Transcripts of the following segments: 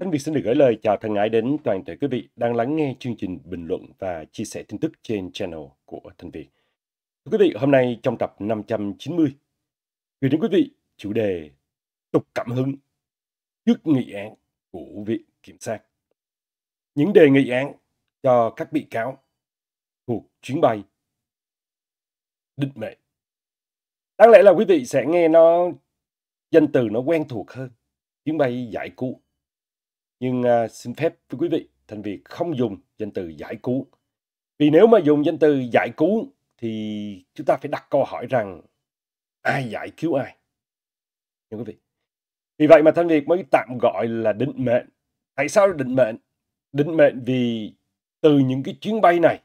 Thanh Việt xin được gửi lời chào thân ái đến toàn thể quý vị đang lắng nghe chương trình bình luận và chia sẻ tin tức trên channel của Thân Việt. Thưa quý vị, hôm nay trong tập 590, gửi đến quý vị chủ đề tục cảm hứng trước nghị án của Viện Kiểm sát. Những đề nghị án cho các bị cáo thuộc chuyến bay định mệnh. Đáng lẽ là quý vị sẽ nghe nó danh từ nó quen thuộc hơn chuyến bay giải cứu. Nhưng à, xin phép với quý vị, Thành Việt không dùng danh từ giải cứu. Vì nếu mà dùng danh từ giải cứu thì chúng ta phải đặt câu hỏi rằng ai giải cứu ai. nhưng quý vị. Vì vậy mà Thanh Việt mới tạm gọi là định mệnh. Tại sao định mệnh? Định mệnh vì từ những cái chuyến bay này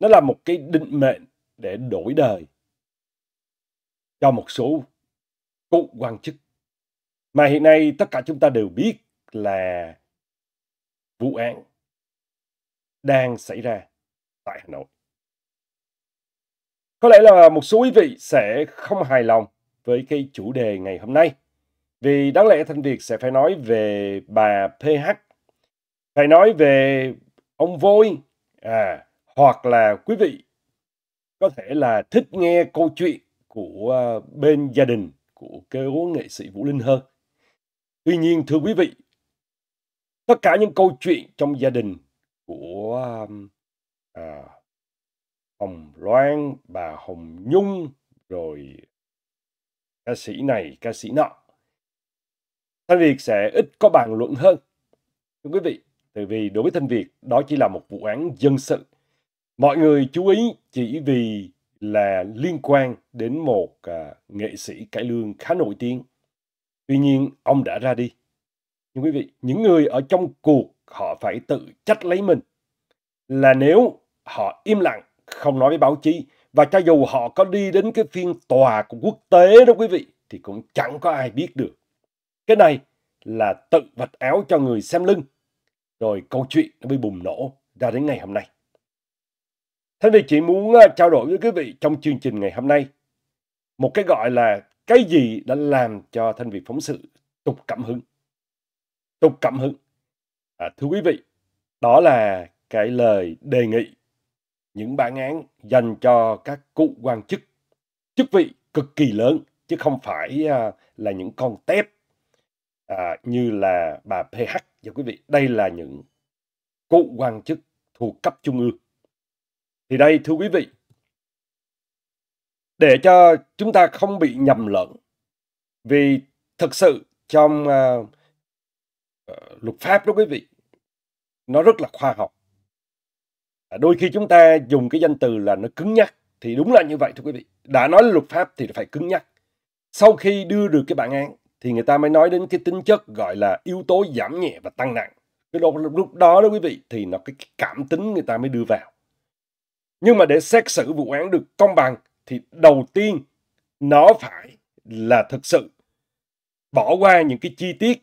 nó là một cái định mệnh để đổi đời cho một số cụ quan chức mà hiện nay tất cả chúng ta đều biết là vụ án đang xảy ra tại Hà Nội. Có lẽ là một số quý vị sẽ không hài lòng với cái chủ đề ngày hôm nay. Vì đáng lẽ Thanh Việt sẽ phải nói về bà PH, phải nói về ông Vôi, à, hoặc là quý vị có thể là thích nghe câu chuyện của ờ, bên gia đình của cố nghệ sĩ Vũ Linh hơn. Tuy nhiên thưa quý vị, tất cả những câu chuyện trong gia đình của à, Hồng Loan, bà Hồng Nhung, rồi ca sĩ này, ca sĩ nọ. Thanh Việt sẽ ít có bàn luận hơn. Thưa quý vị, tại vì đối với Thanh Việt, đó chỉ là một vụ án dân sự. Mọi người chú ý chỉ vì là liên quan đến một à, nghệ sĩ cải lương khá nổi tiếng Tuy nhiên, ông đã ra đi. Nhưng quý vị, những người ở trong cuộc họ phải tự trách lấy mình. Là nếu họ im lặng, không nói với báo chí, và cho dù họ có đi đến cái phiên tòa của quốc tế đó quý vị, thì cũng chẳng có ai biết được. Cái này là tự vạch áo cho người xem lưng. Rồi câu chuyện nó mới bùng nổ ra đến ngày hôm nay. Thế thì chị muốn à, trao đổi với quý vị trong chương trình ngày hôm nay một cái gọi là cái gì đã làm cho thanh việt phóng sự tục cảm hứng tục cảm hứng à, thưa quý vị đó là cái lời đề nghị những bản án dành cho các cụ quan chức chức vị cực kỳ lớn chứ không phải à, là những con tép à, như là bà PH cho dạ quý vị đây là những cụ quan chức thuộc cấp trung ương thì đây thưa quý vị để cho chúng ta không bị nhầm lẫn. Vì thực sự trong uh, luật pháp đó quý vị, nó rất là khoa học. À, đôi khi chúng ta dùng cái danh từ là nó cứng nhắc thì đúng là như vậy thưa quý vị. Đã nói luật pháp thì phải cứng nhắc. Sau khi đưa được cái bản án thì người ta mới nói đến cái tính chất gọi là yếu tố giảm nhẹ và tăng nặng. Cái lúc, lúc đó đó quý vị thì nó cái cảm tính người ta mới đưa vào. Nhưng mà để xét xử vụ án được công bằng thì đầu tiên nó phải là thực sự bỏ qua những cái chi tiết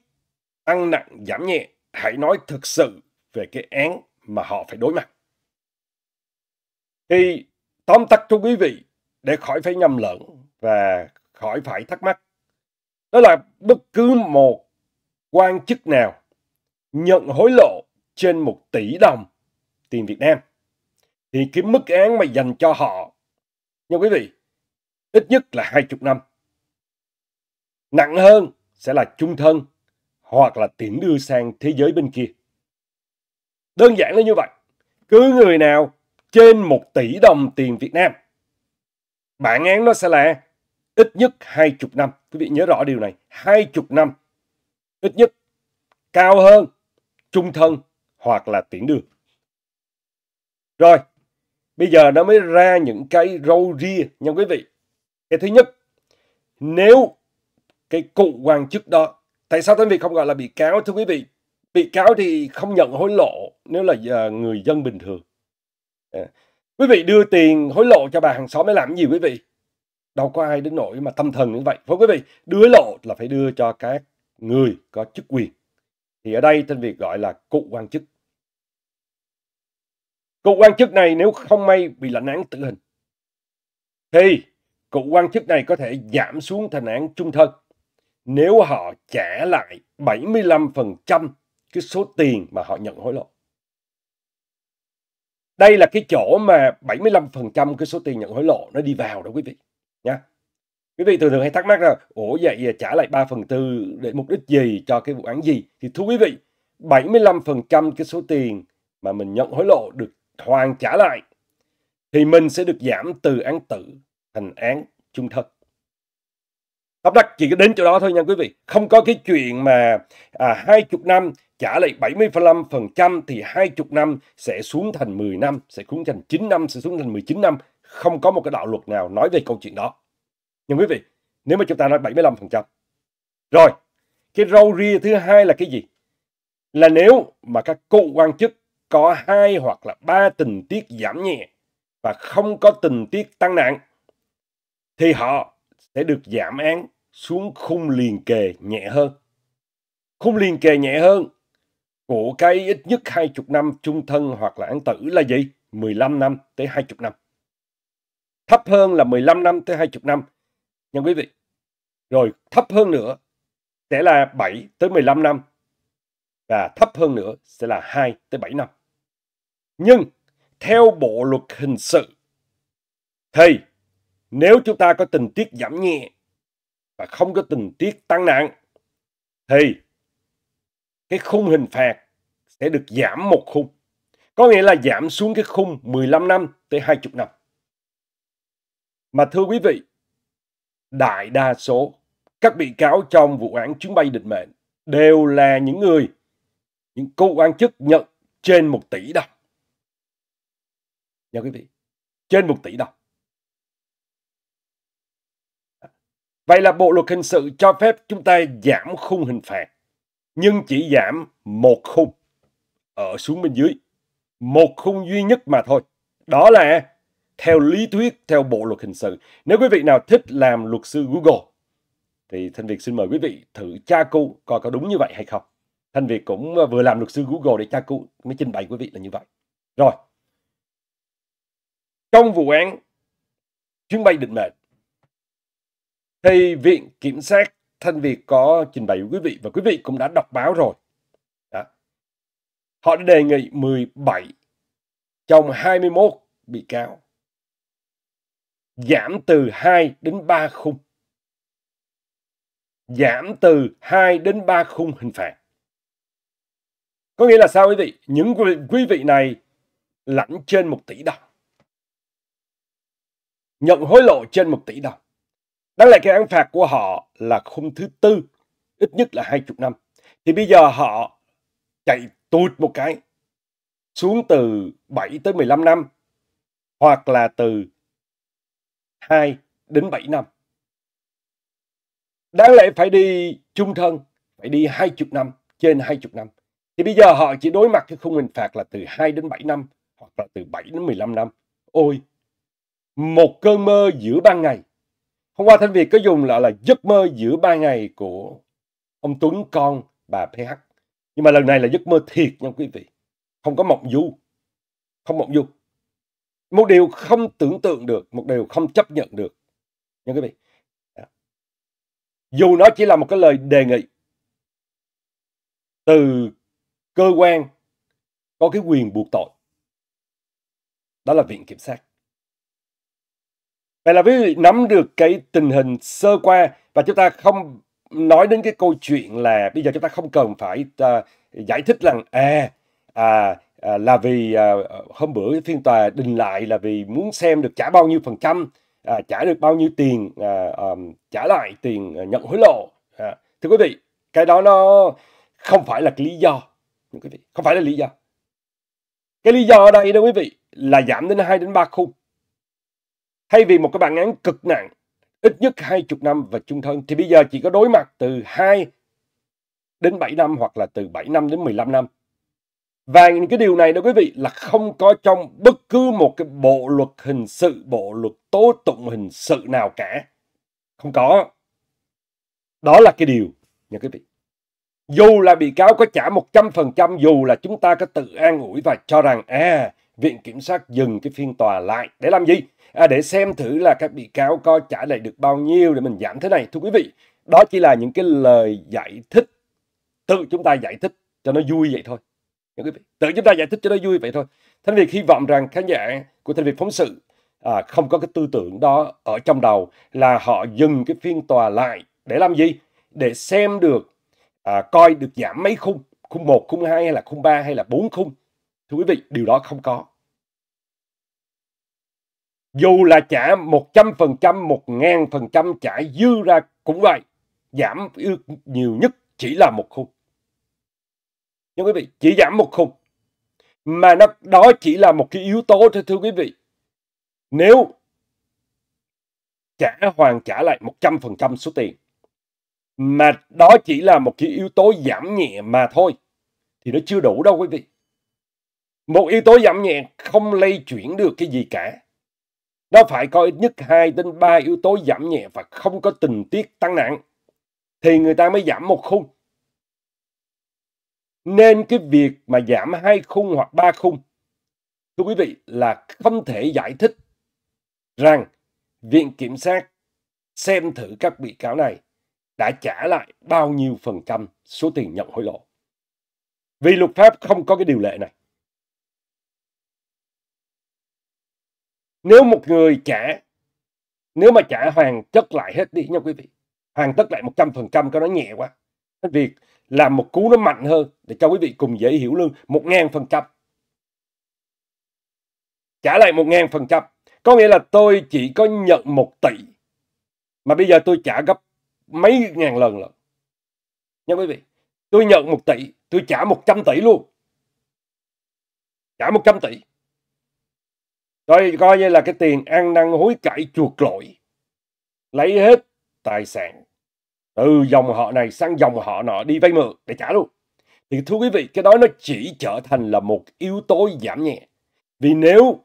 tăng nặng giảm nhẹ hãy nói thực sự về cái án mà họ phải đối mặt thì tóm tắt cho quý vị để khỏi phải nhầm lẫn và khỏi phải thắc mắc đó là bất cứ một quan chức nào nhận hối lộ trên một tỷ đồng tiền Việt Nam thì cái mức án mà dành cho họ nhưng quý vị. Ít nhất là hai chục năm. Nặng hơn sẽ là chung thân hoặc là tiễn đưa sang thế giới bên kia. Đơn giản là như vậy. Cứ người nào trên một tỷ đồng tiền Việt Nam, bản án nó sẽ là ít nhất hai chục năm. Quý vị nhớ rõ điều này. hai chục năm. Ít nhất cao hơn, trung thân hoặc là tiễn đưa Rồi, Bây giờ nó mới ra những cái râu ria nha quý vị. Cái thứ nhất, nếu cái cụ quan chức đó, tại sao tôi Việt không gọi là bị cáo thưa quý vị? Bị cáo thì không nhận hối lộ nếu là à, người dân bình thường. À, quý vị đưa tiền hối lộ cho bà hàng xóm mới làm gì quý vị? Đâu có ai đến nỗi mà tâm thần như vậy. Phải quý vị, đưa hối lộ là phải đưa cho các người có chức quyền. Thì ở đây tên việc gọi là cụ quan chức. Cựu quan chức này nếu không may bị lãnh án tử hình, thì cựu quan chức này có thể giảm xuống thành án trung thân nếu họ trả lại 75% cái số tiền mà họ nhận hối lộ. Đây là cái chỗ mà 75% cái số tiền nhận hối lộ nó đi vào đó quý vị nha. Quý vị thường thường hay thắc mắc là ủa vậy trả lại 3 phần tư để mục đích gì cho cái vụ án gì? Thì thưa quý vị, 75% cái số tiền mà mình nhận hối lộ được hoàn trả lại thì mình sẽ được giảm từ án tử thành án chung thân. Tóm tắt chỉ có đến chỗ đó thôi nha quý vị. Không có cái chuyện mà à, 20 năm trả lại 75% thì 20 năm sẽ xuống thành 10 năm, sẽ xuống thành 9 năm, sẽ xuống thành 19 năm. Không có một cái đạo luật nào nói về câu chuyện đó. Nhưng quý vị, nếu mà chúng ta nói 75%. Rồi, cái râu ria thứ hai là cái gì? Là nếu mà các cụ quan chức có hai hoặc là ba tình tiết giảm nhẹ và không có tình tiết tăng nặng thì họ sẽ được giảm án xuống khung liền kề nhẹ hơn. Khung liền kề nhẹ hơn của cái ít nhất 20 năm trung thân hoặc là án tử là gì? 15 năm tới 20 năm. Thấp hơn là 15 năm tới 20 năm. Nha quý vị. Rồi thấp hơn nữa sẽ là 7 tới 15 năm. Và thấp hơn nữa sẽ là 2 tới 7 năm. Nhưng theo bộ luật hình sự thì nếu chúng ta có tình tiết giảm nhẹ và không có tình tiết tăng nặng thì cái khung hình phạt sẽ được giảm một khung. Có nghĩa là giảm xuống cái khung 15 năm tới 20 năm. Mà thưa quý vị, đại đa số các bị cáo trong vụ án chuyến bay định mệnh đều là những người, những cô quan chức nhận trên một tỷ đồng nha quý vị trên một tỷ đồng vậy là bộ luật hình sự cho phép chúng ta giảm khung hình phạt nhưng chỉ giảm một khung ở xuống bên dưới một khung duy nhất mà thôi đó là theo lý thuyết theo bộ luật hình sự nếu quý vị nào thích làm luật sư google thì thanh việt xin mời quý vị thử tra cứu coi có đúng như vậy hay không thanh việt cũng vừa làm luật sư google để tra cứu mới trình bày quý vị là như vậy rồi trong vụ án chuyến bay định mệnh thì viện kiểm sát thanh việt có trình bày với quý vị và quý vị cũng đã đọc báo rồi Đó. họ đã đề nghị 17 trong 21 bị cáo giảm từ 2 đến 3 khung giảm từ 2 đến 3 khung hình phạt có nghĩa là sao quý vị những quý vị này lãnh trên 1 tỷ đồng nhận hối lộ trên 1 tỷ đồng. Đáng lẽ cái án phạt của họ là khung thứ tư, ít nhất là 20 năm. Thì bây giờ họ chạy tụt một cái xuống từ 7 tới 15 năm hoặc là từ 2 đến 7 năm. Đáng lẽ phải đi chung thân, phải đi 20 năm, trên 20 năm. Thì bây giờ họ chỉ đối mặt cái khung hình phạt là từ 2 đến 7 năm hoặc là từ 7 đến 15 năm. Ôi, một cơn mơ giữa ban ngày. Hôm qua Thanh Việt có dùng lại là, là giấc mơ giữa ban ngày của ông Tuấn con bà PH. Nhưng mà lần này là giấc mơ thiệt nha quý vị. Không có mộng du. Không mộng du. Một điều không tưởng tượng được, một điều không chấp nhận được. Nha quý vị. Dù nó chỉ là một cái lời đề nghị từ cơ quan có cái quyền buộc tội. Đó là viện kiểm sát. Vậy là quý vị nắm được cái tình hình sơ qua và chúng ta không nói đến cái câu chuyện là bây giờ chúng ta không cần phải uh, giải thích rằng à à À, là vì à, hôm bữa phiên tòa đình lại là vì muốn xem được trả bao nhiêu phần trăm, à, trả được bao nhiêu tiền, à, à, trả lại tiền nhận hối lộ. À, thưa quý vị, cái đó nó không phải là cái lý do, quý vị, không phải là lý do. Cái lý do ở đây đó quý vị là giảm đến 2 đến 3 khung. Thay vì một cái bản án cực nặng, ít nhất 20 năm và chung thân, thì bây giờ chỉ có đối mặt từ 2 đến 7 năm hoặc là từ 7 năm đến 15 năm. Và những cái điều này đó quý vị là không có trong bất cứ một cái bộ luật hình sự, bộ luật tố tụng hình sự nào cả. Không có. Đó là cái điều nha quý vị. Dù là bị cáo có trả 100%, dù là chúng ta có tự an ủi và cho rằng à, Viện Kiểm sát dừng cái phiên tòa lại để làm gì? à, để xem thử là các bị cáo có trả lại được bao nhiêu để mình giảm thế này thưa quý vị đó chỉ là những cái lời giải thích tự chúng ta giải thích cho nó vui vậy thôi thưa quý vị tự chúng ta giải thích cho nó vui vậy thôi Thanh Việt hy vọng rằng khán giả của Thanh Việt phóng sự à, không có cái tư tưởng đó ở trong đầu là họ dừng cái phiên tòa lại để làm gì để xem được à, coi được giảm mấy khung khung một khung hai hay là khung ba hay là bốn khung thưa quý vị điều đó không có dù là trả 100%, 1000% trả dư ra cũng vậy, giảm nhiều nhất chỉ là một khung. Nhưng quý vị, chỉ giảm một khung. Mà nó đó chỉ là một cái yếu tố thôi thưa quý vị. Nếu trả hoàn trả lại 100% số tiền, mà đó chỉ là một cái yếu tố giảm nhẹ mà thôi, thì nó chưa đủ đâu quý vị. Một yếu tố giảm nhẹ không lây chuyển được cái gì cả nó phải có ít nhất 2 đến 3 yếu tố giảm nhẹ và không có tình tiết tăng nặng. Thì người ta mới giảm một khung. Nên cái việc mà giảm hai khung hoặc ba khung, thưa quý vị, là không thể giải thích rằng Viện Kiểm sát xem thử các bị cáo này đã trả lại bao nhiêu phần trăm số tiền nhận hối lộ. Vì luật pháp không có cái điều lệ này. nếu một người trả nếu mà trả hoàn chất lại hết đi nha quý vị hoàn tất lại 100% cái nó nhẹ quá việc làm một cú nó mạnh hơn để cho quý vị cùng dễ hiểu luôn một ngàn phần trăm trả lại một ngàn phần trăm có nghĩa là tôi chỉ có nhận một tỷ mà bây giờ tôi trả gấp mấy ngàn lần lận nha quý vị tôi nhận một tỷ tôi trả 100 tỷ luôn trả 100 tỷ Coi, coi như là cái tiền ăn năn hối cải chuộc lỗi. Lấy hết tài sản. Từ dòng họ này sang dòng họ nọ đi vay mượn để trả luôn. Thì thưa quý vị, cái đó nó chỉ trở thành là một yếu tố giảm nhẹ. Vì nếu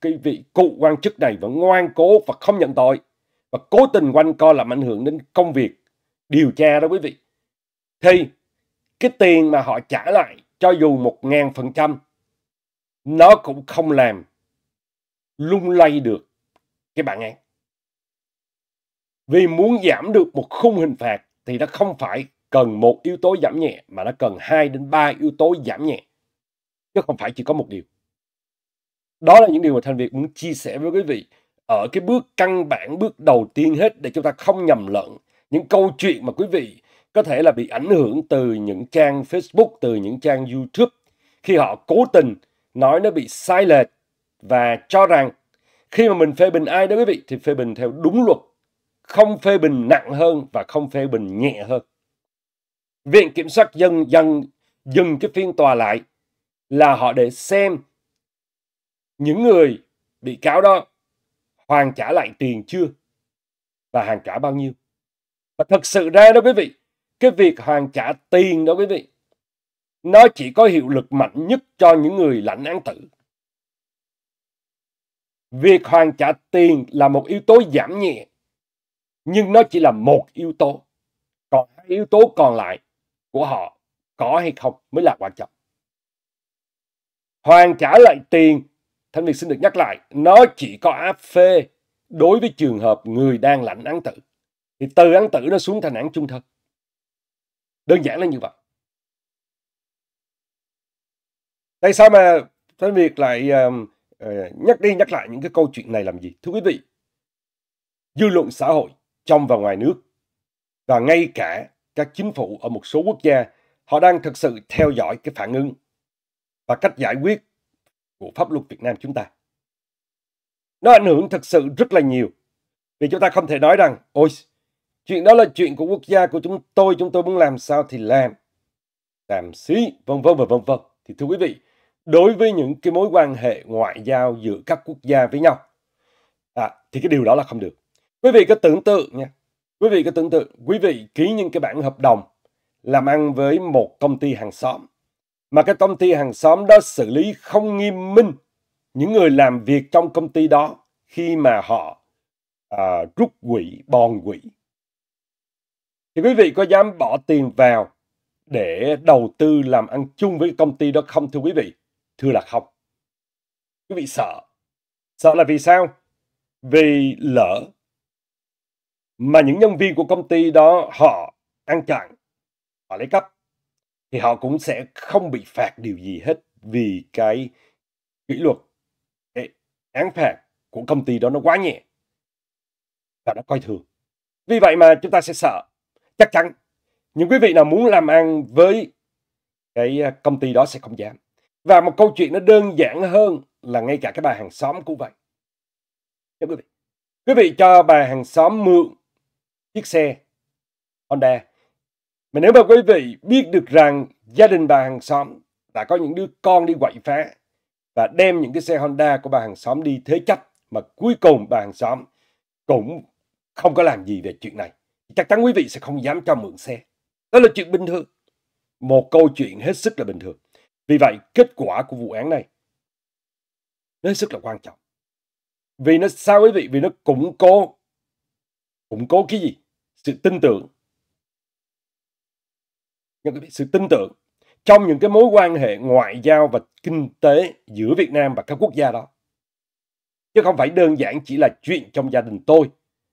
cái vị cụ quan chức này vẫn ngoan cố và không nhận tội và cố tình quanh co làm ảnh hưởng đến công việc điều tra đó quý vị thì cái tiền mà họ trả lại cho dù một ngàn phần trăm nó cũng không làm lung lay được cái bản án. Vì muốn giảm được một khung hình phạt thì nó không phải cần một yếu tố giảm nhẹ mà nó cần hai đến ba yếu tố giảm nhẹ. Chứ không phải chỉ có một điều. Đó là những điều mà Thành Việt muốn chia sẻ với quý vị ở cái bước căn bản, bước đầu tiên hết để chúng ta không nhầm lẫn những câu chuyện mà quý vị có thể là bị ảnh hưởng từ những trang Facebook, từ những trang YouTube khi họ cố tình nói nó bị sai lệch và cho rằng khi mà mình phê bình ai đó quý vị thì phê bình theo đúng luật, không phê bình nặng hơn và không phê bình nhẹ hơn. Viện kiểm soát dân dân dừng cái phiên tòa lại là họ để xem những người bị cáo đó hoàn trả lại tiền chưa và hoàn trả bao nhiêu. Và thật sự ra đó quý vị, cái việc hoàn trả tiền đó quý vị, nó chỉ có hiệu lực mạnh nhất cho những người lãnh án tử Việc hoàn trả tiền là một yếu tố giảm nhẹ, nhưng nó chỉ là một yếu tố. Còn hai yếu tố còn lại của họ có hay không mới là quan trọng. Hoàn trả lại tiền, Thanh Việt xin được nhắc lại, nó chỉ có áp phê đối với trường hợp người đang lãnh án tử. Thì từ án tử nó xuống thành án chung thân. Đơn giản là như vậy. Tại sao mà Thanh Việt lại uh, Ờ, nhắc đi nhắc lại những cái câu chuyện này làm gì? Thưa quý vị, dư luận xã hội trong và ngoài nước và ngay cả các chính phủ ở một số quốc gia họ đang thực sự theo dõi cái phản ứng và cách giải quyết của pháp luật Việt Nam chúng ta. Nó ảnh hưởng thực sự rất là nhiều. Vì chúng ta không thể nói rằng, ôi, chuyện đó là chuyện của quốc gia của chúng tôi, chúng tôi muốn làm sao thì làm, làm xí, vân vân và vân vân. Thì thưa quý vị, đối với những cái mối quan hệ ngoại giao giữa các quốc gia với nhau à, thì cái điều đó là không được quý vị cứ tưởng tượng nha quý vị cứ tưởng tượng quý vị ký những cái bản hợp đồng làm ăn với một công ty hàng xóm mà cái công ty hàng xóm đó xử lý không nghiêm minh những người làm việc trong công ty đó khi mà họ à, rút quỹ bòn quỹ thì quý vị có dám bỏ tiền vào để đầu tư làm ăn chung với công ty đó không thưa quý vị thưa là không quý vị sợ sợ là vì sao vì lỡ mà những nhân viên của công ty đó họ ăn chặn họ lấy cắp thì họ cũng sẽ không bị phạt điều gì hết vì cái kỷ luật cái án phạt của công ty đó nó quá nhẹ và nó coi thường vì vậy mà chúng ta sẽ sợ chắc chắn những quý vị nào muốn làm ăn với cái à, công ty đó sẽ không dám và một câu chuyện nó đơn giản hơn là ngay cả cái bà hàng xóm cũng vậy. Thưa quý vị, quý vị cho bà hàng xóm mượn chiếc xe Honda. Mà nếu mà quý vị biết được rằng gia đình bà hàng xóm đã có những đứa con đi quậy phá và đem những cái xe Honda của bà hàng xóm đi thế chấp mà cuối cùng bà hàng xóm cũng không có làm gì về chuyện này. Chắc chắn quý vị sẽ không dám cho mượn xe. Đó là chuyện bình thường. Một câu chuyện hết sức là bình thường. Vì vậy, kết quả của vụ án này nó rất là quan trọng. Vì nó sao quý vị? Vì nó củng cố củng cố cái gì? Sự tin tưởng. nhưng Sự tin tưởng trong những cái mối quan hệ ngoại giao và kinh tế giữa Việt Nam và các quốc gia đó. Chứ không phải đơn giản chỉ là chuyện trong gia đình tôi.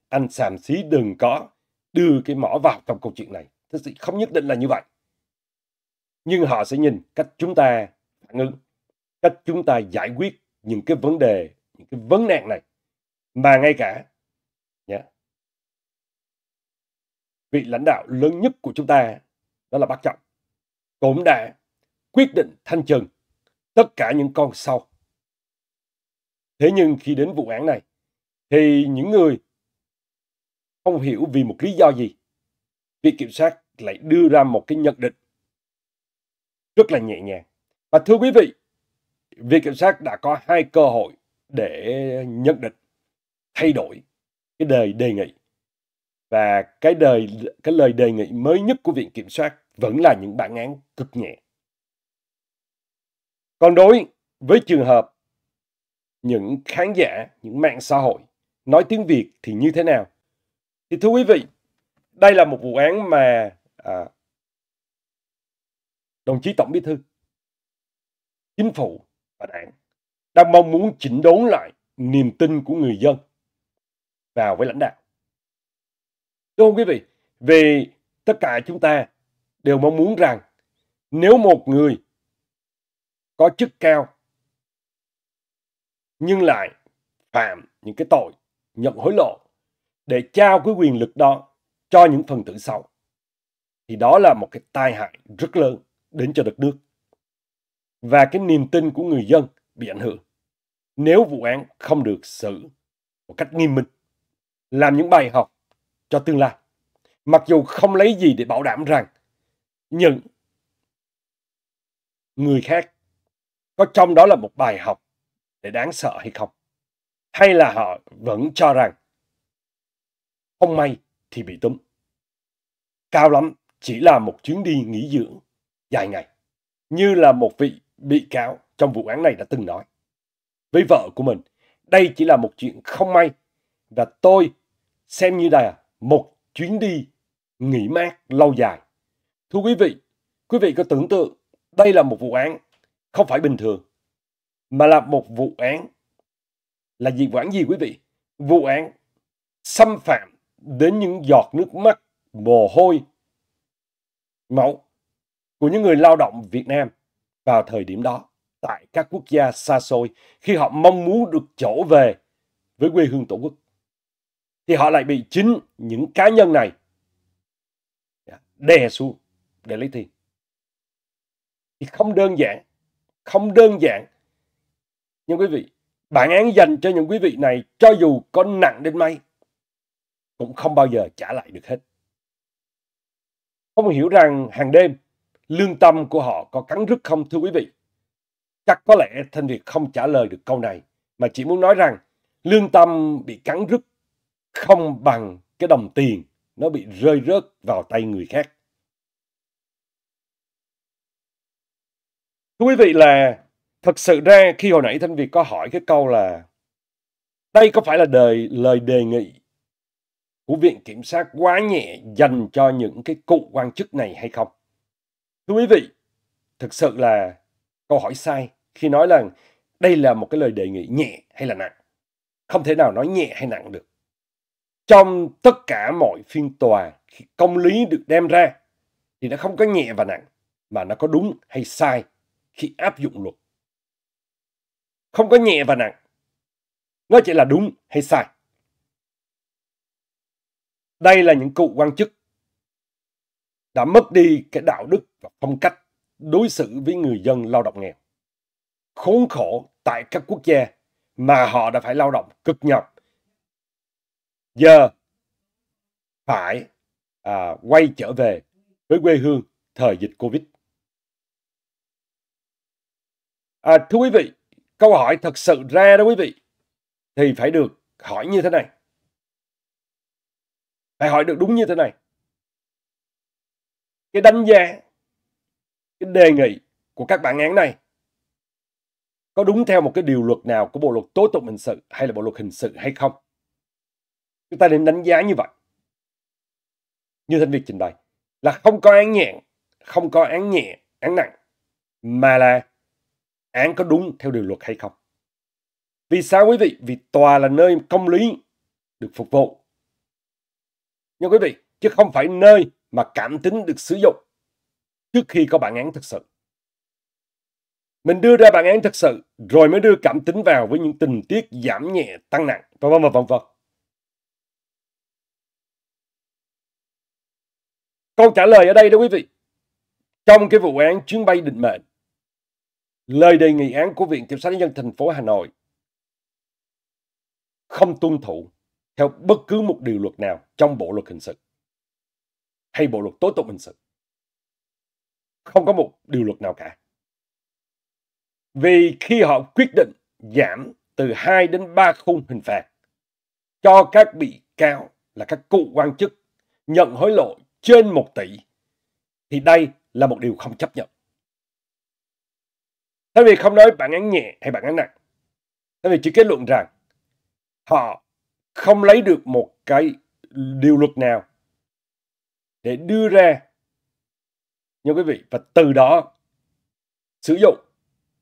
Anh sàm xí đừng có đưa cái mỏ vào trong câu chuyện này. Thật sự không nhất định là như vậy nhưng họ sẽ nhìn cách chúng ta phản ứng, cách chúng ta giải quyết những cái vấn đề, những cái vấn nạn này. Mà ngay cả nhá, vị lãnh đạo lớn nhất của chúng ta, đó là bác Trọng, cũng đã quyết định thanh trừng tất cả những con sau. Thế nhưng khi đến vụ án này, thì những người không hiểu vì một lý do gì, viện kiểm sát lại đưa ra một cái nhận định rất là nhẹ nhàng. Và thưa quý vị, Viện Kiểm sát đã có hai cơ hội để nhận định, thay đổi cái đề đề nghị. Và cái đời cái lời đề nghị mới nhất của Viện Kiểm soát vẫn là những bản án cực nhẹ. Còn đối với trường hợp những khán giả, những mạng xã hội nói tiếng Việt thì như thế nào? Thì thưa quý vị, đây là một vụ án mà à, đồng chí Tổng Bí thư, chính phủ và đảng đang mong muốn chỉnh đốn lại niềm tin của người dân vào với lãnh đạo. Đúng không quý vị? Vì tất cả chúng ta đều mong muốn rằng nếu một người có chức cao nhưng lại phạm những cái tội nhận hối lộ để trao cái quyền lực đó cho những phần tử sau thì đó là một cái tai hại rất lớn đến cho đất nước. Và cái niềm tin của người dân bị ảnh hưởng nếu vụ án không được xử một cách nghiêm minh, làm những bài học cho tương lai. Mặc dù không lấy gì để bảo đảm rằng những người khác có trong đó là một bài học để đáng sợ hay không. Hay là họ vẫn cho rằng không may thì bị túm. Cao lắm chỉ là một chuyến đi nghỉ dưỡng dài ngày, như là một vị bị cáo trong vụ án này đã từng nói. Với vợ của mình, đây chỉ là một chuyện không may và tôi xem như là một chuyến đi nghỉ mát lâu dài. Thưa quý vị, quý vị có tưởng tượng đây là một vụ án không phải bình thường mà là một vụ án là gì vụ án gì quý vị? Vụ án xâm phạm đến những giọt nước mắt, mồ hôi, máu của những người lao động Việt Nam vào thời điểm đó tại các quốc gia xa xôi khi họ mong muốn được trở về với quê hương tổ quốc thì họ lại bị chính những cá nhân này đè xuống để lấy tiền thì không đơn giản không đơn giản nhưng quý vị bản án dành cho những quý vị này cho dù có nặng đến mấy cũng không bao giờ trả lại được hết không hiểu rằng hàng đêm lương tâm của họ có cắn rứt không thưa quý vị? Chắc có lẽ Thanh Việt không trả lời được câu này, mà chỉ muốn nói rằng lương tâm bị cắn rứt không bằng cái đồng tiền nó bị rơi rớt vào tay người khác. Thưa quý vị là thật sự ra khi hồi nãy Thanh Việt có hỏi cái câu là đây có phải là đời lời đề nghị của Viện Kiểm sát quá nhẹ dành cho những cái cụ quan chức này hay không? Thưa quý vị, thực sự là câu hỏi sai khi nói rằng đây là một cái lời đề nghị nhẹ hay là nặng. Không thể nào nói nhẹ hay nặng được. Trong tất cả mọi phiên tòa, khi công lý được đem ra thì nó không có nhẹ và nặng, mà nó có đúng hay sai khi áp dụng luật. Không có nhẹ và nặng. Nó chỉ là đúng hay sai. Đây là những cựu quan chức đã mất đi cái đạo đức và phong cách đối xử với người dân lao động nghèo. Khốn khổ tại các quốc gia mà họ đã phải lao động cực nhọc. Giờ phải à, quay trở về với quê hương thời dịch Covid. À, thưa quý vị, câu hỏi thật sự ra đó quý vị thì phải được hỏi như thế này. Phải hỏi được đúng như thế này cái đánh giá cái đề nghị của các bản án này có đúng theo một cái điều luật nào của bộ luật tố tụng hình sự hay là bộ luật hình sự hay không chúng ta nên đánh giá như vậy như thanh việt trình bày là không có án nhẹ không có án nhẹ án nặng mà là án có đúng theo điều luật hay không vì sao quý vị vì tòa là nơi công lý được phục vụ nhưng quý vị chứ không phải nơi mà cảm tính được sử dụng trước khi có bản án thực sự. Mình đưa ra bản án thực sự rồi mới đưa cảm tính vào với những tình tiết giảm nhẹ, tăng nặng, vân vân vân vân. Câu trả lời ở đây đó quý vị. Trong cái vụ án chuyến bay định mệnh, lời đề nghị án của Viện Kiểm sát Nhân dân thành phố Hà Nội không tuân thủ theo bất cứ một điều luật nào trong bộ luật hình sự hay bộ luật tố tụng hình sự. Không có một điều luật nào cả. Vì khi họ quyết định giảm từ 2 đến 3 khung hình phạt cho các bị cáo là các cựu quan chức nhận hối lộ trên 1 tỷ thì đây là một điều không chấp nhận. Thế vì không nói bản án nhẹ hay bản án nặng. Thế vì chỉ kết luận rằng họ không lấy được một cái điều luật nào để đưa ra như quý vị và từ đó sử dụng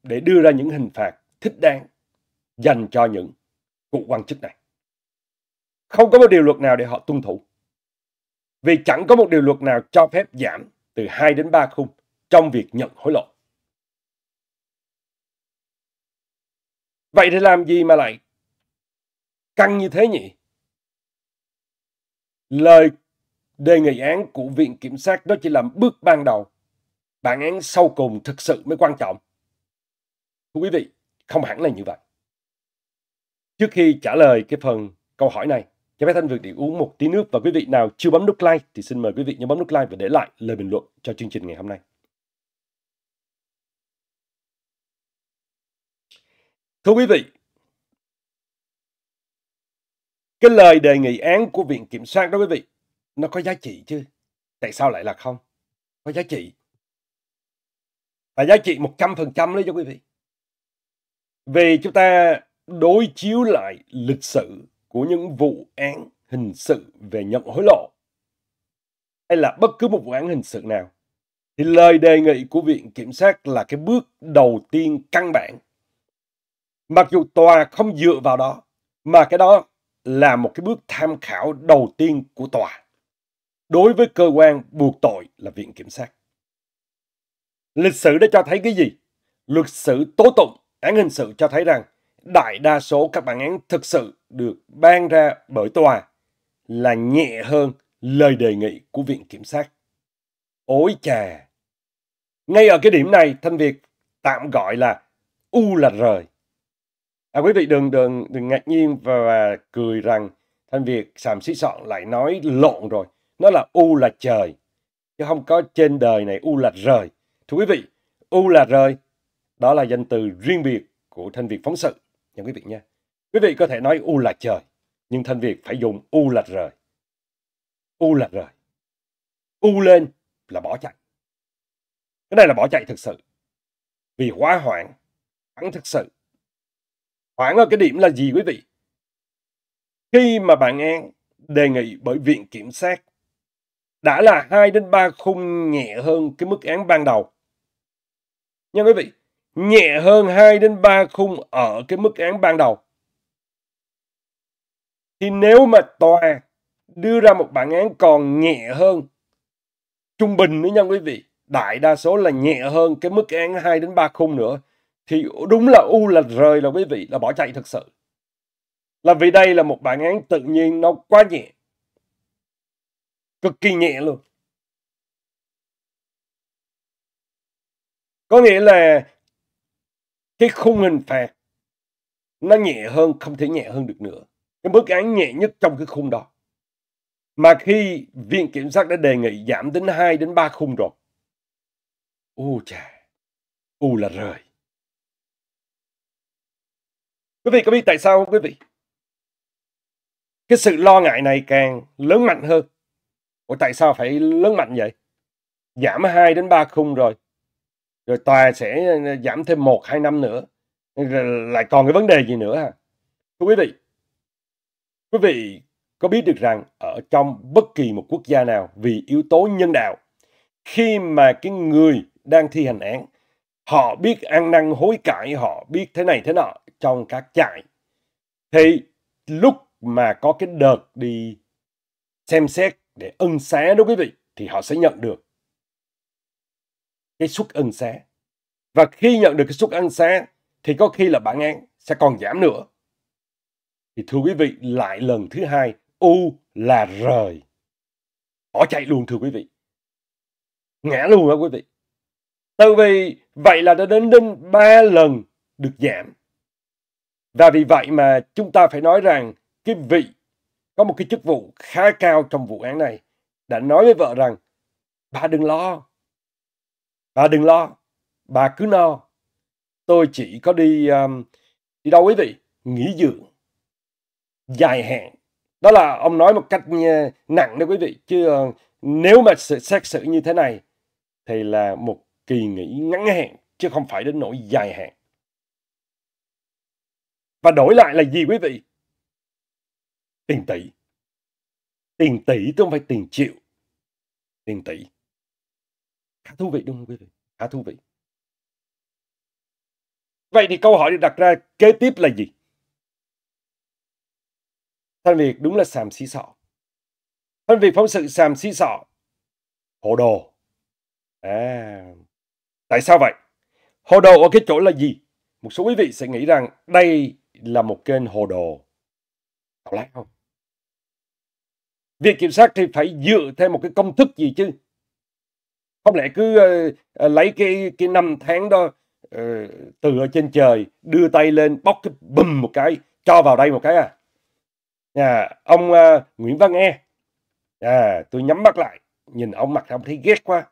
để đưa ra những hình phạt thích đáng dành cho những cụ quan chức này. Không có một điều luật nào để họ tuân thủ. Vì chẳng có một điều luật nào cho phép giảm từ 2 đến 3 khung trong việc nhận hối lộ. Vậy thì làm gì mà lại căng như thế nhỉ? Lời đề nghị án của Viện Kiểm sát đó chỉ là bước ban đầu. Bản án sau cùng thực sự mới quan trọng. Thưa quý vị, không hẳn là như vậy. Trước khi trả lời cái phần câu hỏi này, cho phép Thanh Vượt đi uống một tí nước và quý vị nào chưa bấm nút like thì xin mời quý vị nhớ bấm nút like và để lại lời bình luận cho chương trình ngày hôm nay. Thưa quý vị, cái lời đề nghị án của Viện Kiểm sát đó quý vị nó có giá trị chứ. Tại sao lại là không? Có giá trị. Và giá trị 100% đấy cho quý vị. Về chúng ta đối chiếu lại lịch sử của những vụ án hình sự về nhận hối lộ hay là bất cứ một vụ án hình sự nào thì lời đề nghị của viện kiểm sát là cái bước đầu tiên căn bản mặc dù tòa không dựa vào đó mà cái đó là một cái bước tham khảo đầu tiên của tòa đối với cơ quan buộc tội là Viện Kiểm sát. Lịch sử đã cho thấy cái gì? Luật sử tố tụng, án hình sự cho thấy rằng đại đa số các bản án thực sự được ban ra bởi tòa là nhẹ hơn lời đề nghị của Viện Kiểm sát. Ôi chà! Ngay ở cái điểm này, Thanh Việt tạm gọi là U là rời. À, quý vị đừng, đừng, đừng ngạc nhiên và, và cười rằng Thanh Việt xàm xí sọn lại nói lộn rồi nó là u là trời chứ không có trên đời này u là rời thưa quý vị u là rời đó là danh từ riêng biệt của thanh việt phóng sự nha quý vị nha quý vị có thể nói u là trời nhưng thanh việt phải dùng u là rời u là rời u lên là bỏ chạy cái này là bỏ chạy thực sự vì hóa hoảng hoảng thực sự hoảng ở cái điểm là gì quý vị khi mà bạn an đề nghị bởi viện kiểm sát đã là 2 đến 3 khung nhẹ hơn cái mức án ban đầu. Nha quý vị, nhẹ hơn 2 đến 3 khung ở cái mức án ban đầu. Thì nếu mà tòa đưa ra một bản án còn nhẹ hơn trung bình nữa nha quý vị, đại đa số là nhẹ hơn cái mức án 2 đến 3 khung nữa thì đúng là u là rời là quý vị là bỏ chạy thật sự. Là vì đây là một bản án tự nhiên nó quá nhẹ cực kỳ nhẹ luôn có nghĩa là cái khung hình phạt nó nhẹ hơn không thể nhẹ hơn được nữa cái mức án nhẹ nhất trong cái khung đó mà khi viện kiểm sát đã đề nghị giảm đến 2 đến 3 khung rồi u chà u là rời quý vị có biết tại sao không quý vị cái sự lo ngại này càng lớn mạnh hơn Ủa tại sao phải lớn mạnh vậy? Giảm 2 đến 3 khung rồi. Rồi tòa sẽ ờ, giảm thêm 1 2 năm nữa. Rồi lại còn cái vấn đề gì nữa hả? Thưa quý vị, quý vị có biết được rằng ở trong bất kỳ một quốc gia nào vì yếu tố nhân đạo khi mà cái người đang thi hành án họ biết ăn năn hối cải họ biết thế này thế nọ trong các trại thì lúc mà có cái đợt đi xem xét để ân xá đó quý vị thì họ sẽ nhận được cái suất ân xá. Và khi nhận được cái suất ân xá thì có khi là bản án sẽ còn giảm nữa. Thì thưa quý vị, lại lần thứ hai, U là rời. Bỏ chạy luôn thưa quý vị. Ngã luôn đó quý vị. Từ vì vậy là đã đến đến ba lần được giảm. Và vì vậy mà chúng ta phải nói rằng cái vị có một cái chức vụ khá cao trong vụ án này đã nói với vợ rằng bà đừng lo bà đừng lo bà cứ no tôi chỉ có đi um, đi đâu quý vị nghỉ dưỡng dài hạn đó là ông nói một cách ờ, nặng đấy quý vị chứ uh, nếu mà sự xét xử như thế này thì là một kỳ nghỉ ngắn hạn chứ không phải đến nỗi dài hạn và đổi lại là gì quý vị tình tẩy. tình tẩy chứ không phải tình chịu. tình tẩy. Khá thú vị đúng không quý vị? Khá thú vị. Vậy thì câu hỏi được đặt ra kế tiếp là gì? Thanh Việt đúng là sàm xí sọ. Thanh Việt phóng sự sàm xí sọ. Hồ đồ. À, tại sao vậy? Hồ đồ ở cái chỗ là gì? Một số quý vị sẽ nghĩ rằng đây là một kênh hồ đồ. Tào lao viện kiểm sát thì phải dựa theo một cái công thức gì chứ không lẽ cứ uh, lấy cái cái năm tháng đó uh, từ ở trên trời đưa tay lên bóc cái bùm một cái cho vào đây một cái à à ông uh, Nguyễn Văn E à tôi nhắm mắt lại nhìn ông mặt ông thấy ghét quá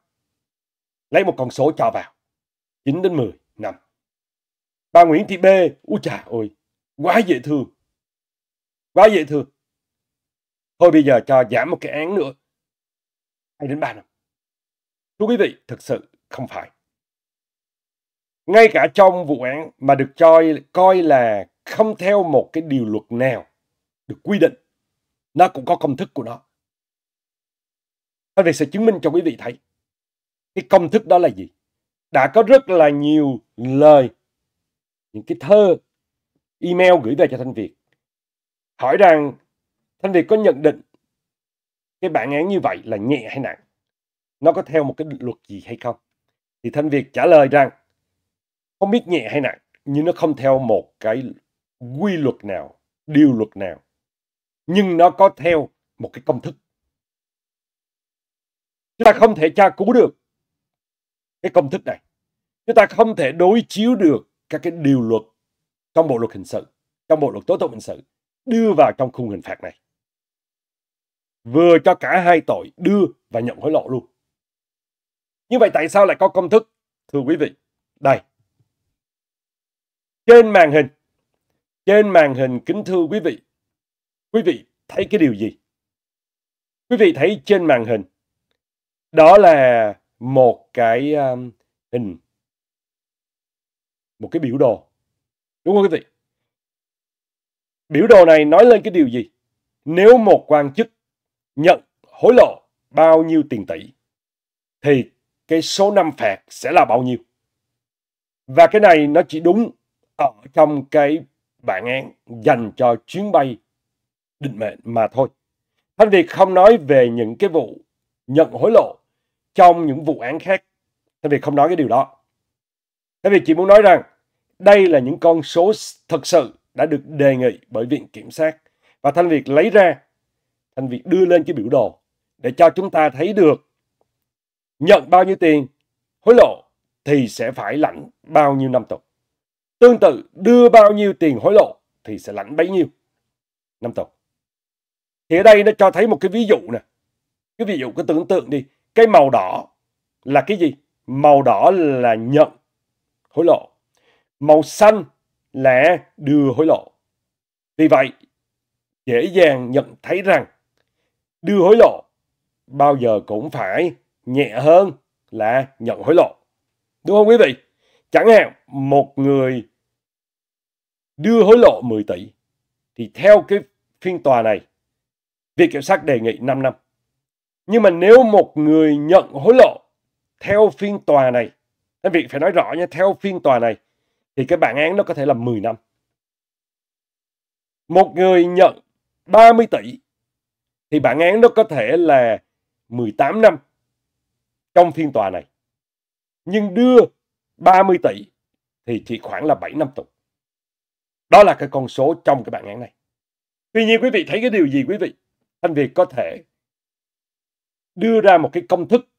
lấy một con số cho vào 9 đến 10 năm bà Nguyễn Thị B ui chà ôi quá dễ thương quá dễ thương Thôi bây giờ cho giảm một cái án nữa. Hay đến 3 năm. Thưa quý vị, thực sự không phải. Ngay cả trong vụ án mà được cho coi là không theo một cái điều luật nào được quy định, nó cũng có công thức của nó. Anh Việt sẽ chứng minh cho quý vị thấy cái công thức đó là gì. Đã có rất là nhiều lời, những cái thơ, email gửi về cho Thanh Việt hỏi rằng Thanh Việt có nhận định cái bản án như vậy là nhẹ hay nặng? Nó có theo một cái luật gì hay không? Thì Thanh Việt trả lời rằng không biết nhẹ hay nặng nhưng nó không theo một cái quy luật nào, điều luật nào. Nhưng nó có theo một cái công thức. Chúng ta không thể tra cứu được cái công thức này. Chúng ta không thể đối chiếu được các cái điều luật trong bộ luật hình sự, trong bộ luật tố tụng hình sự đưa vào trong khung hình phạt này vừa cho cả hai tội đưa và nhận hối lộ luôn. Như vậy tại sao lại có công thức? Thưa quý vị, đây. Trên màn hình, trên màn hình kính thưa quý vị, quý vị thấy cái điều gì? Quý vị thấy trên màn hình, đó là một cái um, hình, một cái biểu đồ. Đúng không quý vị? Biểu đồ này nói lên cái điều gì? Nếu một quan chức nhận hối lộ bao nhiêu tiền tỷ thì cái số năm phạt sẽ là bao nhiêu. Và cái này nó chỉ đúng ở trong cái bản án dành cho chuyến bay định mệnh mà thôi. Thanh Việt không nói về những cái vụ nhận hối lộ trong những vụ án khác. Thanh Việt không nói cái điều đó. Thanh Việt chỉ muốn nói rằng đây là những con số thật sự đã được đề nghị bởi Viện Kiểm sát và Thanh Việt lấy ra Thành Việt đưa lên cái biểu đồ để cho chúng ta thấy được nhận bao nhiêu tiền hối lộ thì sẽ phải lãnh bao nhiêu năm tù. Tương tự đưa bao nhiêu tiền hối lộ thì sẽ lãnh bấy nhiêu năm tù. Thì ở đây nó cho thấy một cái ví dụ nè. Cái ví dụ cứ tưởng tượng đi. Cái màu đỏ là cái gì? Màu đỏ là nhận hối lộ. Màu xanh là đưa hối lộ. Vì vậy, dễ dàng nhận thấy rằng đưa hối lộ bao giờ cũng phải nhẹ hơn là nhận hối lộ. Đúng không quý vị? Chẳng hạn một người đưa hối lộ 10 tỷ thì theo cái phiên tòa này Viện Kiểm sát đề nghị 5 năm. Nhưng mà nếu một người nhận hối lộ theo phiên tòa này nên việc phải nói rõ nha, theo phiên tòa này thì cái bản án nó có thể là 10 năm. Một người nhận 30 tỷ thì bản án nó có thể là 18 năm trong phiên tòa này. Nhưng đưa 30 tỷ thì chỉ khoảng là 7 năm tù. Đó là cái con số trong cái bản án này. Tuy nhiên quý vị thấy cái điều gì quý vị? thanh Việt có thể đưa ra một cái công thức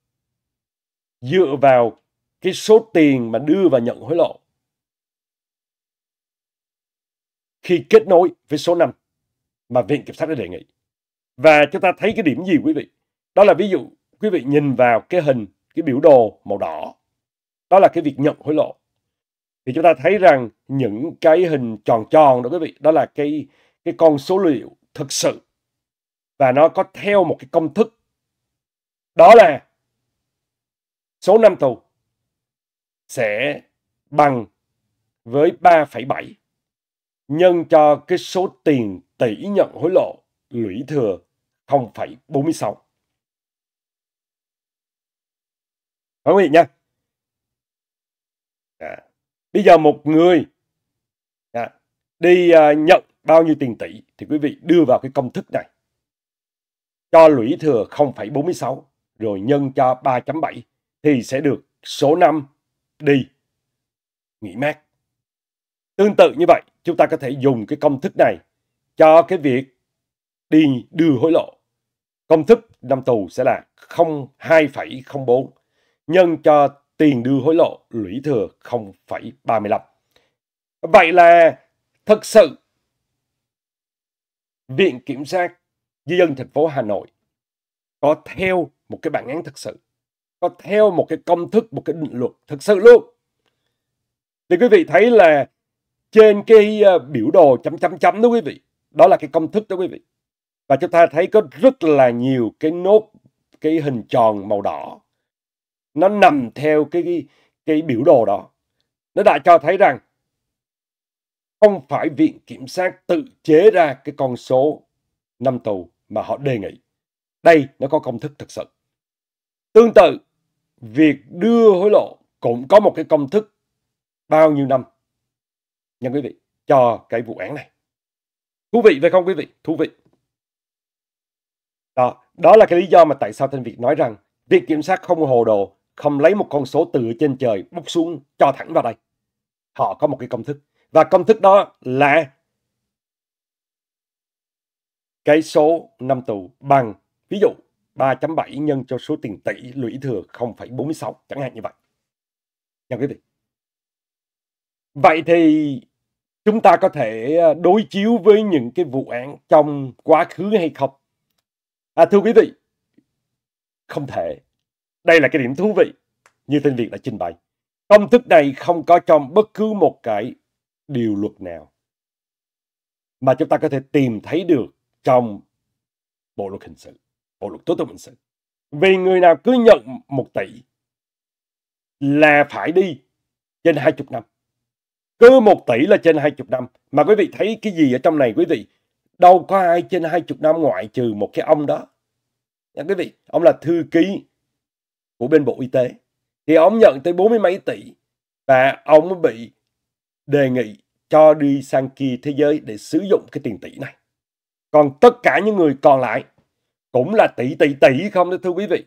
dựa vào cái số tiền mà đưa và nhận hối lộ khi kết nối với số năm mà Viện Kiểm sát đã đề nghị. Và chúng ta thấy cái điểm gì quý vị? Đó là ví dụ quý vị nhìn vào cái hình, cái biểu đồ màu đỏ. Đó là cái việc nhận hối lộ. Thì chúng ta thấy rằng những cái hình tròn tròn đó quý vị, đó là cái cái con số liệu thực sự. Và nó có theo một cái công thức. Đó là số năm tù sẽ bằng với 3,7 nhân cho cái số tiền tỷ nhận hối lộ lũy thừa 0,46. Hỏi quý vị nha. À, bây giờ một người à, đi à, nhận bao nhiêu tiền tỷ thì quý vị đưa vào cái công thức này. Cho lũy thừa 0,46 rồi nhân cho 3,7 thì sẽ được số 5 đi nghỉ mát. Tương tự như vậy, chúng ta có thể dùng cái công thức này cho cái việc đi đưa hối lộ. Công thức năm tù sẽ là 02,04 nhân cho tiền đưa hối lộ lũy thừa 0,35. Vậy là thật sự Viện Kiểm sát Di dân thành phố Hà Nội có theo một cái bản án thật sự, có theo một cái công thức, một cái định luật thật sự luôn. Thì quý vị thấy là trên cái ờ, biểu đồ chấm chấm chấm đó quý vị, đó là cái công thức đó quý vị và chúng ta thấy có rất là nhiều cái nốt cái hình tròn màu đỏ nó nằm theo cái cái, cái biểu đồ đó nó đã cho thấy rằng không phải viện kiểm sát tự chế ra cái con số năm tù mà họ đề nghị đây nó có công thức thực sự tương tự việc đưa hối lộ cũng có một cái công thức bao nhiêu năm nha quý vị cho cái vụ án này thú vị phải không quý vị thú vị đó, đó là cái lý do mà tại sao Thanh Việt nói rằng viện kiểm sát không hồ đồ, không lấy một con số từ trên trời bút xuống cho thẳng vào đây. Họ có một cái công thức. Và công thức đó là cái số năm tù bằng, ví dụ, 3.7 nhân cho số tiền tỷ lũy thừa 0,46, chẳng hạn như vậy. Nha quý vị. Vậy thì chúng ta có thể ờ, đối chiếu với những cái vụ án trong quá khứ hay không? À, thưa quý vị, không thể. Đây là cái điểm thú vị như tên Việt đã trình bày. Công thức này không có trong bất cứ một cái điều luật nào mà chúng ta có thể tìm thấy được trong bộ luật hình sự, bộ luật tố tụng hình sự. Vì người nào cứ nhận một tỷ là phải đi trên 20 năm. Cứ một tỷ là trên 20 năm. Mà quý vị thấy cái gì ở trong này quý vị? đâu có ai trên hai chục năm ngoại trừ một cái ông đó nha quý vị ông là thư ký của bên bộ y tế thì ông nhận tới bốn mươi mấy tỷ và ông bị đề nghị cho đi sang kia thế giới để sử dụng cái tiền tỷ này còn tất cả những người còn lại cũng là tỷ tỷ tỷ không đó thưa quý vị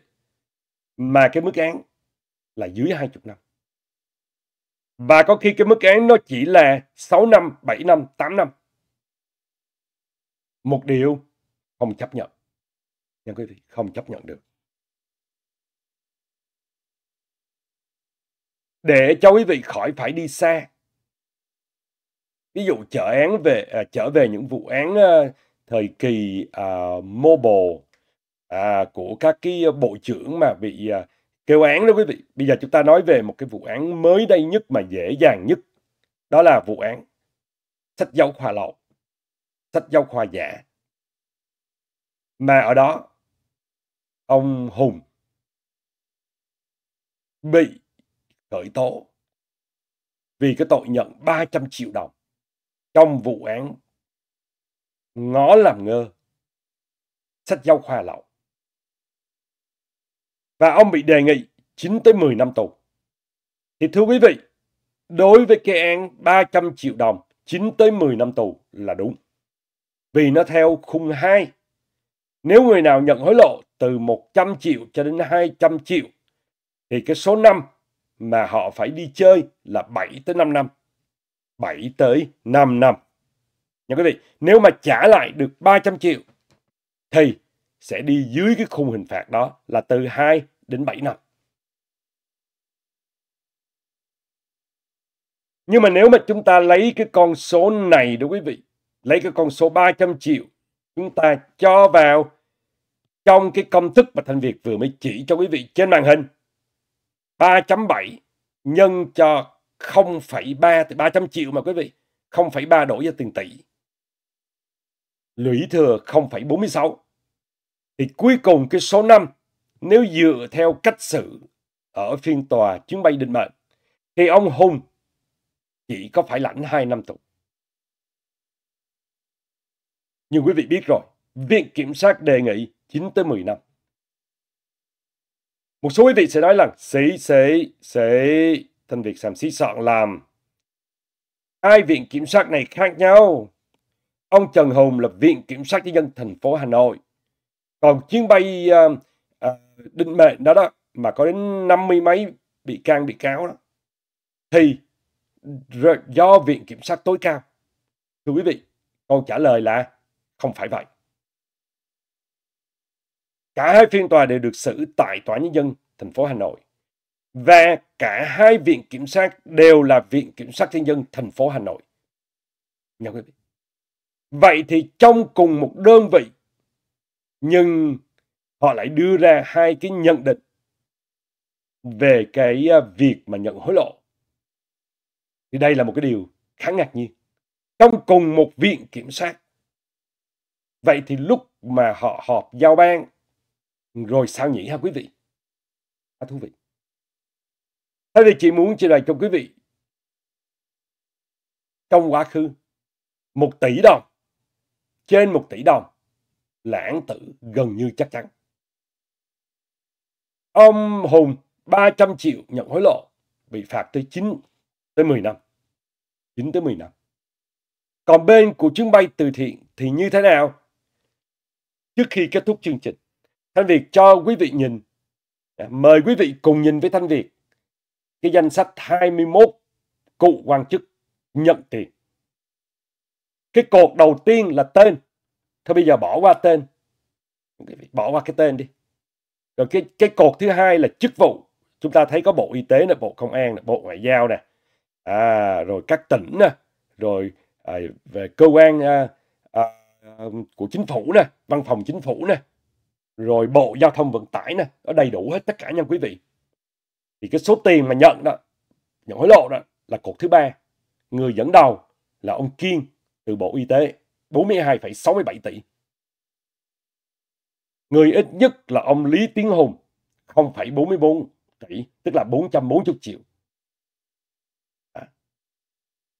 mà cái mức án là dưới 20 năm và có khi cái mức án nó chỉ là 6 năm, 7 năm, 8 năm một điều không chấp nhận nhưng quý vị không chấp nhận được để cho quý vị khỏi phải đi xa ví dụ trở án về à, trở về những vụ án à, thời kỳ à, mobile à, của các cái bộ trưởng mà bị à, kêu án đó quý vị bây giờ chúng ta nói về một cái vụ án mới đây nhất mà dễ dàng nhất đó là vụ án sách giáo khoa lậu sách giáo khoa giả. Mà ở đó, ông Hùng bị khởi tố vì cái tội nhận 300 triệu đồng trong vụ án ngó làm ngơ sách giáo khoa lậu. Và ông bị đề nghị 9 tới 10 năm tù. Thì thưa quý vị, đối với cái án 300 triệu đồng, 9 tới 10 năm tù là đúng vì nó theo khung 2. Nếu người nào nhận hối lộ từ 100 triệu cho đến 200 triệu thì cái số năm mà họ phải đi chơi là 7 tới 5 năm. 7 tới 5 năm. nhưng quý vị, nếu mà trả lại được 300 triệu thì sẽ đi dưới cái khung hình phạt đó là từ 2 đến 7 năm. Nhưng mà nếu mà chúng ta lấy cái con số này đó quý vị lấy cái con số 300 triệu chúng ta cho vào trong cái công thức mà Thanh Việt vừa mới chỉ cho quý vị trên màn hình 3.7 nhân cho 0,3 thì 300 triệu mà quý vị 0,3 đổi ra tiền tỷ lũy thừa 0,46 thì cuối cùng cái số 5 nếu dựa theo cách xử ở phiên tòa chuyến bay định mệnh thì ông Hùng chỉ có phải lãnh 2 năm tù như quý vị biết rồi, Viện Kiểm sát đề nghị 9 tới 10 năm. Một số quý vị sẽ nói rằng sĩ sĩ sĩ thành việc xàm sĩ soạn làm. Hai viện kiểm sát này khác nhau. Ông Trần Hùng là viện kiểm sát nhân dân thành phố Hà Nội. Còn chuyến bay uh, ờ, uh, ờ, định mệnh đó đó mà có đến năm mươi mấy bị can bị cáo đó thì do viện kiểm sát tối cao. Thưa quý vị, câu trả lời là không phải vậy. Cả hai phiên tòa đều được xử tại Tòa Nhân dân thành phố Hà Nội. Và cả hai viện kiểm sát đều là Viện Kiểm sát Nhân dân thành phố Hà Nội. Nha quý vị. Vậy thì trong cùng một đơn vị, nhưng họ lại đưa ra hai cái nhận định về cái à, việc mà nhận hối lộ. Thì đây là một cái điều khá ngạc nhiên. Trong cùng một viện kiểm sát Vậy thì lúc mà họ họp giao ban rồi sao nhỉ ha quý vị? Khá thú vị. Thế thì chị muốn trình bày cho quý vị trong quá khứ một tỷ đồng trên một tỷ đồng lãng tử gần như chắc chắn. Ông Hùng 300 triệu nhận hối lộ bị phạt tới 9 tới 10 năm. 9 tới 10 năm. Còn bên của chuyến bay từ thiện thì như thế nào? trước khi kết thúc chương trình. Thanh Việt cho quý vị nhìn, à, mời quý vị cùng nhìn với Thanh Việt cái danh sách 21 cụ quan chức nhận tiền. Cái cột đầu tiên là tên. Thôi bây giờ bỏ qua tên. Bỏ qua cái tên đi. Rồi cái, cái cột thứ hai là chức vụ. Chúng ta thấy có Bộ Y tế, này, Bộ Công an, này, Bộ Ngoại giao, này, À, rồi các tỉnh, nè. rồi à, về cơ quan à, Ờ, của chính phủ nè văn phòng chính phủ nè rồi bộ giao thông vận tải nè ở đầy đủ hết tất cả nha quý vị thì cái số tiền mà nhận đó nhận hối lộ đó là cột thứ ba người dẫn đầu là ông Kiên từ bộ y tế 42,67 tỷ người ít nhất là ông Lý Tiến Hùng 0,44 tỷ tức là 440 triệu à.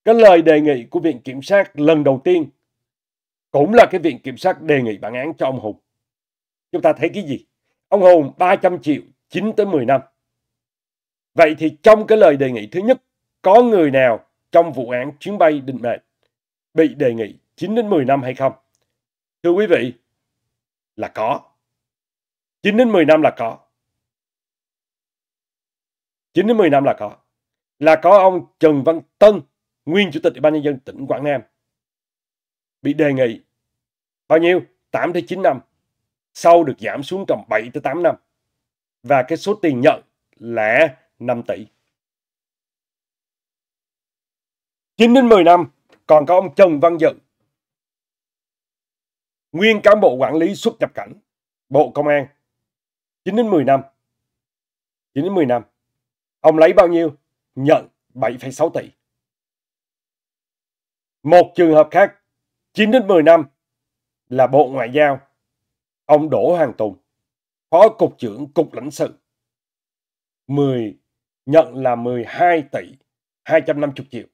cái lời đề nghị của Viện Kiểm sát lần đầu tiên cũng là cái viện kiểm sát đề nghị bản án cho ông Hùng. Chúng ta thấy cái gì? Ông Hùng 300 triệu 9 tới 10 năm. Vậy thì trong cái lời đề nghị thứ nhất, có người nào trong vụ án chuyến bay định mệnh bị đề nghị 9 đến 10 năm hay không? Thưa quý vị, là có. 9 đến 10 năm là có. 9 đến 10 năm là có. Là có ông Trần Văn Tân, nguyên chủ tịch Ủy ban nhân dân tỉnh Quảng Nam bị đề nghị bao nhiêu 8 tới 9 năm sau được giảm xuống trong 7 tới 8 năm và cái số tiền nhận là 5 tỷ 9 đến 10 năm còn có ông Trần Văn Dự nguyên cán bộ quản lý xuất nhập cảnh Bộ Công an 9 đến 10 năm 9 đến 10 năm ông lấy bao nhiêu nhận 7,6 tỷ một trường hợp khác 9 đến 10 năm là Bộ Ngoại giao, ông Đỗ Hoàng Tùng, Phó Cục trưởng Cục lãnh sự. 10 nhận là 12 tỷ 250 triệu,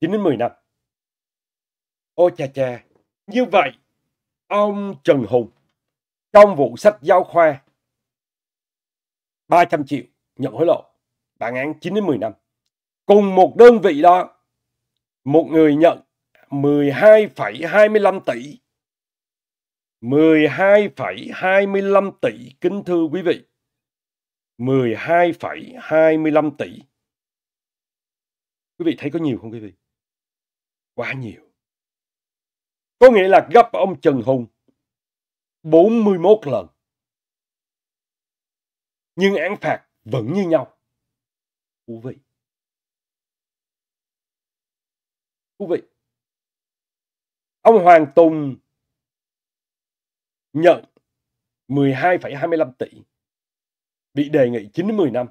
9 đến 10 năm. Ô cha cha, như vậy, ông Trần Hùng trong vụ sách giáo khoa 300 triệu nhận hối lộ, bản án 9 đến 10 năm. Cùng một đơn vị đó, một người nhận 12,25 tỷ 12,25 tỷ, kính thưa quý vị. 12,25 tỷ. Quý vị thấy có nhiều không quý vị? Quá nhiều. Có nghĩa là gấp ông Trần Hùng 41 lần. Nhưng án phạt vẫn như nhau. Quý vị. Quý vị. Ông Hoàng Tùng nhận 12,25 tỷ bị đề nghị 9 đến 10 năm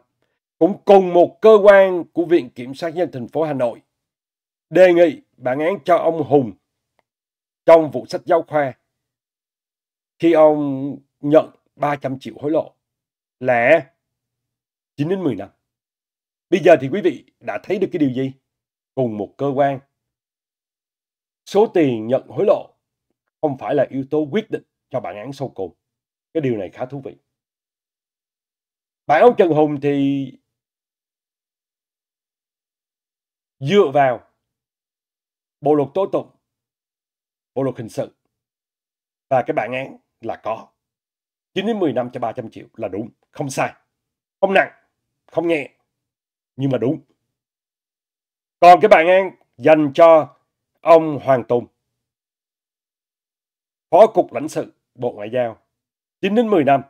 cũng cùng một cơ quan của Viện Kiểm sát nhân thành phố Hà Nội đề nghị bản án cho ông Hùng trong vụ sách giáo khoa khi ông nhận 300 triệu hối lộ là 9 đến 10 năm. Bây giờ thì quý vị đã thấy được cái điều gì? Cùng một cơ quan. Số tiền nhận hối lộ không phải là yếu tố quyết định cho bản án sau cùng. Cái điều này khá thú vị. Bản án Trần Hùng thì dựa vào bộ luật tố tụng, bộ luật hình sự và cái bản án là có. 9 đến 10 năm cho 300 triệu là đúng, không sai. Không nặng, không nhẹ, nhưng mà đúng. Còn cái bản án dành cho ông Hoàng Tùng, Phó Cục Lãnh sự Bộ Ngoại giao 9 đến 10 năm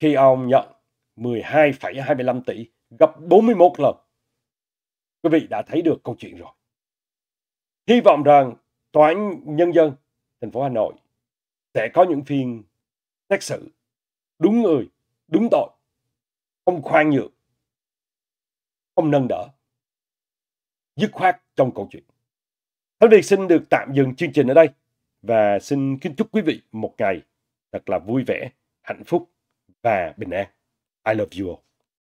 khi ông nhận 12,25 tỷ gấp 41 lần. Quý vị đã thấy được câu chuyện rồi. Hy vọng rằng Tòa án Nhân dân thành phố Hà Nội sẽ có những phiên xét xử đúng người, đúng tội, không khoan nhượng, không nâng đỡ, dứt khoát trong câu chuyện. Thảo Điệt xin được tạm dừng chương trình ở đây và xin kính chúc quý vị một ngày thật là vui vẻ, hạnh phúc và bình an. I love you all.